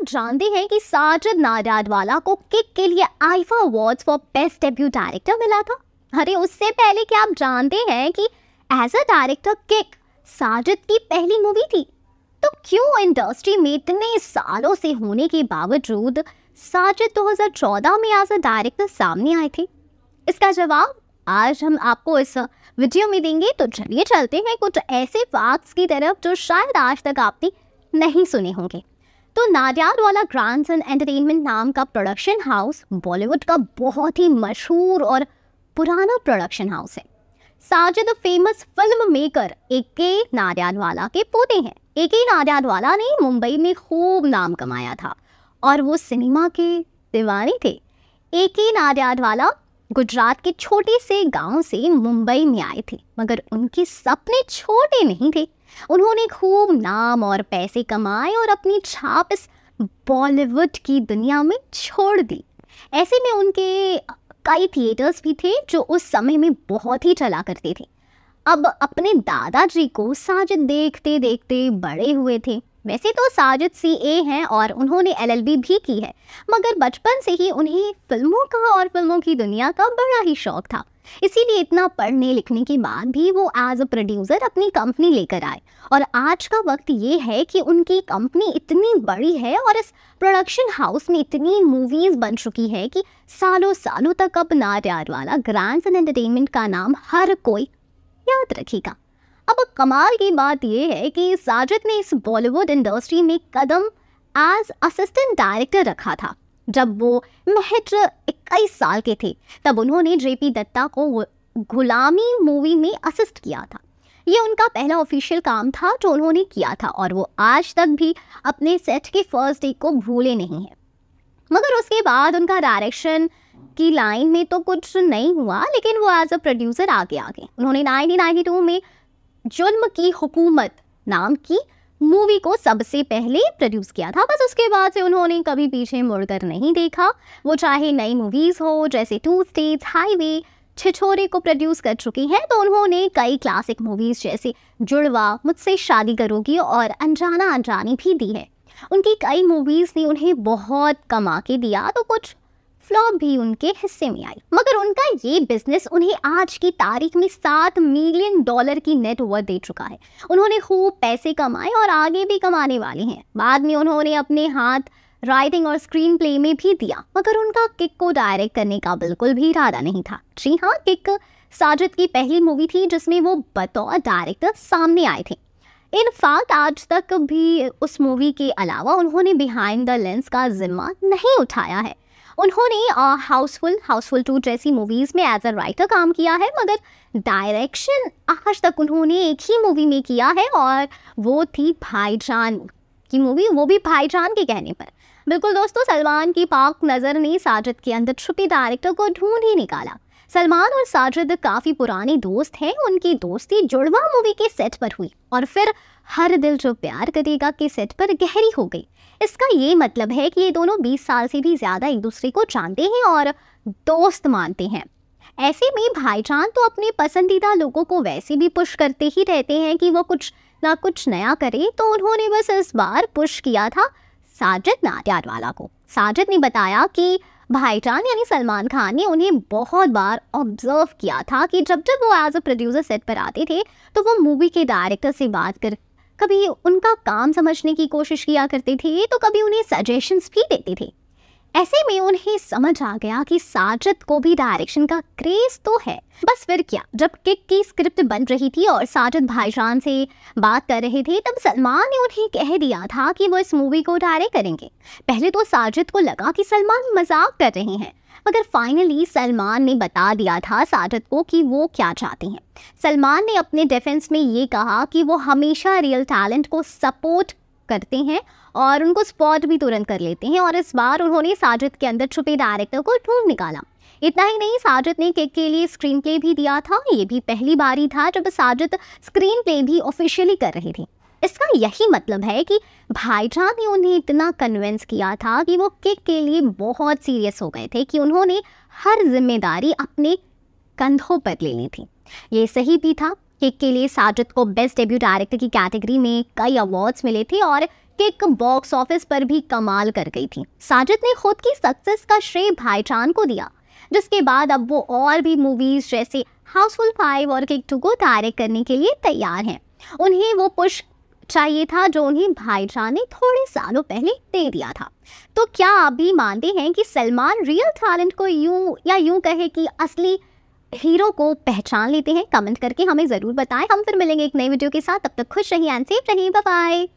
आप जानते हैं कि साजिद नाडाडवाला को किक के लिए IIFA award for best debut director मिला था अरे उससे पहले क्या आप जानते हैं कि as a director Kick Sajid की पहली मूवी थी तो क्यों इंडस्ट्री में इतने सालों से होने के बावजूद साजिद 2014 में एज अ डायरेक्टर सामने आए थे इसका जवाब आज हम आपको इस वीडियो में देंगे तो चलिए चलते हैं कुछ ऐसे फैक्ट्स की तरफ जो शायद आज तक आपने नहीं सुने होंगे तो नाडियाड वाला ग्रांड एंड एंटरटेनमेंट नाम का प्रोडक्शन हाउस बॉलीवुड का बहुत ही मशहूर और पुराना प्रोडक्शन हाउस है Sajid famous film maker A K Nadiad वाला के पोते हैं ए के नाडियाड वाला ने मुंबई में खूब नाम कमाया था और वो सिनेमा के दीवाने थे ए के नाडियाड वाला गुजरात के छोटे से गांव से मुंबई में आए थे मगर उनके सपने छोटे नहीं थे उन्होंने खूब नाम और पैसे कमाए और अपनी छाप इस बॉलीवुड की दुनिया में छोड़ दी ऐसे में उनके कई थिएटर्स भी थे जो उस समय में बहुत ही चला करते थे अब अपने दादाजी को साजिद देखते देखते बड़े हुए थे वैसे तो साजिद सी ए हैं और उन्होंने एलएलबी भी की है मगर बचपन से ही उन्हें फिल्मों का और फिल्मों की दुनिया का बड़ा ही शौक था इसीलिए इतना पढ़ने लिखने के बाद भी वो एज अ प्रोड्यूसर अपनी कंपनी लेकर आए और आज का वक्त ये है कि उनकी कंपनी इतनी बड़ी है और इस प्रोडक्शन हाउस में इतनी मूवीज़ बन चुकी है कि सालों सालों तक अब नार वाला ग्रैंड एंड एंटरटेनमेंट का नाम हर कोई याद रखेगा अब कमाल की बात यह है कि साजिद ने इस बॉलीवुड इंडस्ट्री में कदम एज असिस्टेंट डायरेक्टर रखा था जब वो महज इक्कीस साल के थे तब उन्होंने जे पी दत्ता को गुलामी मूवी में असिस्ट किया था ये उनका पहला ऑफिशियल काम था जो उन्होंने किया था और वो आज तक भी अपने सेट के फर्स्ट डे को भूले नहीं हैं मगर उसके बाद उनका डायरेक्शन की लाइन में तो कुछ नहीं हुआ लेकिन वो एज अ प्रोड्यूसर आगे आ गए उन्होंने नाइनटीन में जुल्म की हुकूमत नाम की मूवी को सबसे पहले प्रोड्यूस किया था बस उसके बाद से उन्होंने कभी पीछे मुड़कर नहीं देखा वो चाहे नई मूवीज़ हो जैसे टू स्टेट हाईवे छिछोरे को प्रोड्यूस कर चुकी हैं तो उन्होंने कई क्लासिक मूवीज़ जैसे जुड़वा मुझसे शादी करोगी और अनजाना अनजानी भी दी है उनकी कई मूवीज़ ने उन्हें बहुत कमा के दिया तो कुछ फ्लॉप भी उनके हिस्से में आई मगर उनका ये बिजनेस उन्हें आज की तारीख में सात मिलियन डॉलर की नेटवर्थ दे चुका है उन्होंने खूब पैसे कमाए और आगे भी कमाने वाले हैं बाद में उन्होंने अपने हाथ राइटिंग और स्क्रीन प्ले में भी दिया मगर उनका किक को डायरेक्ट करने का बिल्कुल भी इरादा नहीं था जी हाँ किक साजिद की पहली मूवी थी जिसमें वो बतौर डायरेक्टर सामने आए थे इन फैक्ट आज तक भी उस मूवी के अलावा उन्होंने बिहाइंड द लेंस का जिम्मा नहीं उठाया है उन्होंने हाउसफुल हाउसफुल टू जैसी मूवीज़ में एज अ राइटर काम किया है मगर डायरेक्शन आज तक उन्होंने एक ही मूवी में किया है और वो थी भाईजान की मूवी वो भी भाईजान के कहने पर बिल्कुल दोस्तों सलमान की पाक नज़र ने साजिद के अंदर छुपे डायरेक्टर को ढूंढ ही निकाला सलमान और साजिद काफ़ी पुराने दोस्त हैं उनकी दोस्ती जुड़वा मूवी के सेट पर हुई और फिर हर दिल जो प्यार करेगा के सेट पर गहरी हो गई इसका ये मतलब है कि ये दोनों 20 साल से भी ज़्यादा एक दूसरे को जानते हैं और दोस्त मानते हैं ऐसे में भाईचान तो अपने पसंदीदा लोगों को वैसे भी पुश करते ही रहते हैं कि वो कुछ ना कुछ नया करें तो उन्होंने बस इस बार पुश किया था साजिद नाट्यारवाला वाला को साजिद ने बताया कि भाईचान यानी सलमान खान ने उन्हें बहुत बार ऑब्जर्व किया था कि जब जब वो एज अ प्रोड्यूसर सेट पर आते थे तो वो मूवी के डायरेक्टर से बात कर कभी उनका काम समझने की कोशिश किया करते थे तो कभी उन्हें सजेशंस भी देते थे ऐसे में उन्हें समझ आ गया कि साजिद को भी डायरेक्शन का क्रेज तो है बस फिर क्या जब किक की स्क्रिप्ट बन रही थी और साजिद भाईजान से बात कर रहे थे तब सलमान ने उन्हें कह दिया था कि वो इस मूवी को डायरेक्ट करेंगे पहले तो साजिद को लगा कि सलमान मजाक कर रहे हैं मगर फाइनली सलमान ने बता दिया था साजिद को कि वो क्या चाहते हैं सलमान ने अपने डिफेंस में ये कहा कि वो हमेशा रियल टैलेंट को सपोर्ट करते हैं और उनको स्पॉट भी तुरंत कर लेते हैं और इस बार उन्होंने साजिद के अंदर छुपे डायरेक्टर को ढूंढ निकाला इतना ही नहीं साजिद ने केक के लिए स्क्रीन प्ले भी दिया था ये भी पहली बारी था जब साजिद स्क्रीन प्ले भी ऑफिशियली कर रहे थे इसका यही मतलब है कि भाईचान ने उन्हें इतना कन्विंस किया था कि वो किक के लिए बहुत सीरियस हो गए थे कि उन्होंने हर जिम्मेदारी अपने कंधों पर ले ली थी ये सही भी था किक के लिए साजिद को बेस्ट डेब्यू डायरेक्टर की कैटेगरी में कई अवार्ड्स मिले थे और किक बॉक्स ऑफिस पर भी कमाल कर गई थी साजिद ने खुद की सक्सेस का श्रेय भाईचान को दिया जिसके बाद अब वो और भी मूवीज जैसे हाउसफुल फाइव और किक टू को डायरेक्ट करने के लिए तैयार हैं उन्हें वो पुश चाहिए था जो उन्हें भाईजान ने थोड़े सालों पहले दे दिया था तो क्या आप भी मानते हैं कि सलमान रियल टैलेंट को यूं या यूं कहे कि असली हीरो को पहचान लेते हैं कमेंट करके हमें ज़रूर बताएं हम फिर मिलेंगे एक नई वीडियो के साथ तब तक खुश रहिए एंड सेफ रहिए बाय